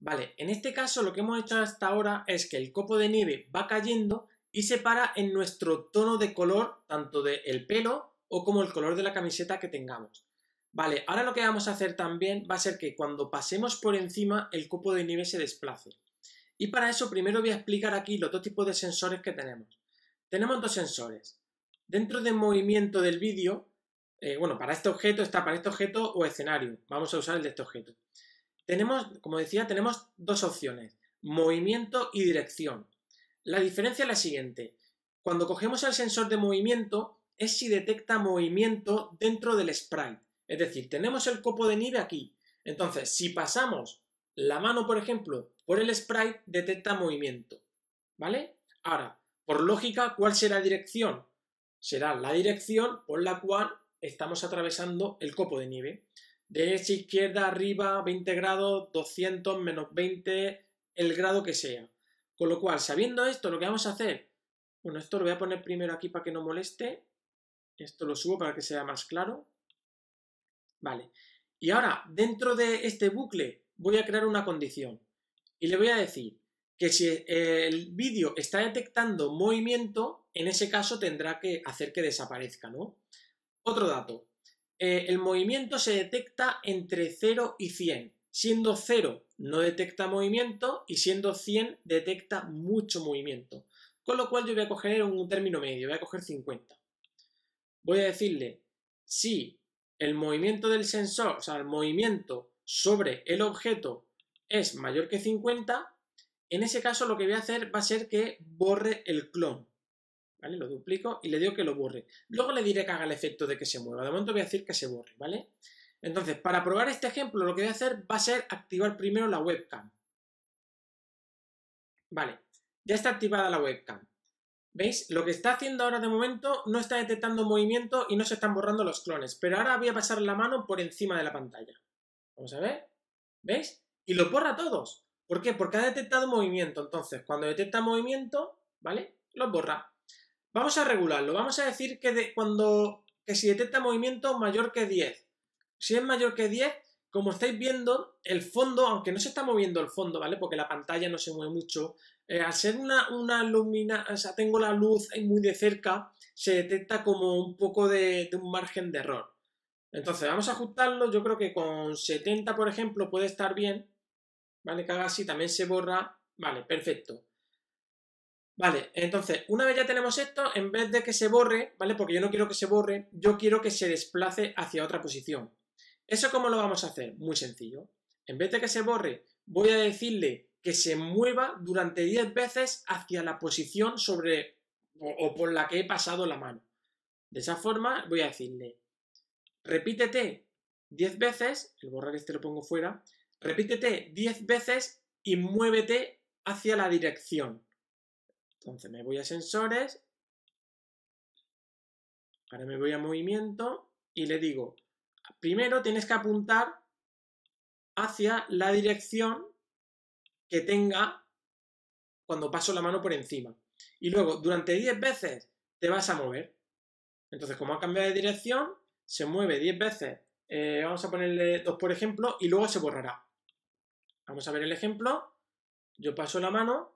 Vale, en este caso lo que hemos hecho hasta ahora es que el copo de nieve va cayendo y se para en nuestro tono de color, tanto del pelo o como el color de la camiseta que tengamos. Vale, ahora lo que vamos a hacer también va a ser que cuando pasemos por encima el copo de nieve se desplace. Y para eso primero voy a explicar aquí los dos tipos de sensores que tenemos. Tenemos dos sensores. Dentro del movimiento del vídeo, eh, bueno, para este objeto está para este objeto o escenario. Vamos a usar el de este objeto. Tenemos, como decía, tenemos dos opciones, movimiento y dirección. La diferencia es la siguiente. Cuando cogemos el sensor de movimiento, es si detecta movimiento dentro del sprite. Es decir, tenemos el copo de nieve aquí. Entonces, si pasamos la mano, por ejemplo, por el sprite, detecta movimiento. ¿Vale? Ahora, por lógica, ¿cuál será la dirección? Será la dirección por la cual estamos atravesando el copo de nieve de derecha izquierda, arriba, 20 grados, 200, menos 20, el grado que sea. Con lo cual, sabiendo esto, lo que vamos a hacer, bueno, esto lo voy a poner primero aquí para que no moleste, esto lo subo para que sea más claro, vale. Y ahora, dentro de este bucle, voy a crear una condición y le voy a decir que si eh, el vídeo está detectando movimiento, en ese caso tendrá que hacer que desaparezca, ¿no? Otro dato, eh, el movimiento se detecta entre 0 y 100. Siendo 0 no detecta movimiento y siendo 100 detecta mucho movimiento. Con lo cual yo voy a coger un término medio, voy a coger 50. Voy a decirle si el movimiento del sensor, o sea, el movimiento sobre el objeto es mayor que 50, en ese caso lo que voy a hacer va a ser que borre el clon. Lo duplico y le digo que lo borre. Luego le diré que haga el efecto de que se mueva. De momento voy a decir que se borre, ¿vale? Entonces, para probar este ejemplo, lo que voy a hacer va a ser activar primero la webcam. Vale, ya está activada la webcam. ¿Veis? Lo que está haciendo ahora de momento no está detectando movimiento y no se están borrando los clones, pero ahora voy a pasar la mano por encima de la pantalla. Vamos a ver. ¿Veis? Y lo borra todos. ¿Por qué? Porque ha detectado movimiento. Entonces, cuando detecta movimiento, ¿vale? Los borra. Vamos a regularlo. Vamos a decir que cuando que si detecta movimiento mayor que 10. Si es mayor que 10, como estáis viendo, el fondo, aunque no se está moviendo el fondo, ¿vale? Porque la pantalla no se mueve mucho. Eh, al ser una, una lumina, o sea, tengo la luz muy de cerca, se detecta como un poco de, de un margen de error. Entonces, vamos a ajustarlo. Yo creo que con 70, por ejemplo, puede estar bien. ¿Vale? Que haga así, también se borra. Vale, perfecto. Vale, entonces, una vez ya tenemos esto, en vez de que se borre, ¿vale? Porque yo no quiero que se borre, yo quiero que se desplace hacia otra posición. ¿Eso cómo lo vamos a hacer? Muy sencillo. En vez de que se borre, voy a decirle que se mueva durante 10 veces hacia la posición sobre o, por la que he pasado la mano. De esa forma voy a decirle, repítete 10 veces, el borrar este lo pongo fuera, repítete 10 veces y muévete hacia la dirección. Entonces me voy a sensores, ahora me voy a movimiento y le digo, primero tienes que apuntar hacia la dirección que tenga cuando paso la mano por encima. Y luego, durante 10 veces, te vas a mover. Entonces, como ha cambiado de dirección, se mueve 10 veces. Eh, vamos a ponerle dos por ejemplo, y luego se borrará. Vamos a ver el ejemplo. Yo paso la mano,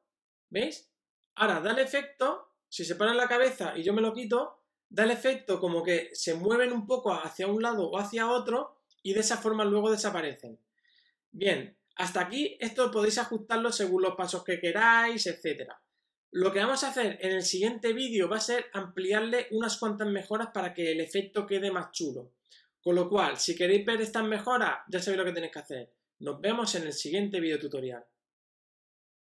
¿veis? Ahora, da el efecto, si se paran la cabeza y yo me lo quito, da el efecto como que se mueven un poco hacia un lado o hacia otro y de esa forma luego desaparecen. Bien, hasta aquí esto podéis ajustarlo según los pasos que queráis, etc. Lo que vamos a hacer en el siguiente vídeo va a ser ampliarle unas cuantas mejoras para que el efecto quede más chulo. Con lo cual, si queréis ver estas mejoras, ya sabéis lo que tenéis que hacer. Nos vemos en el siguiente vídeo tutorial.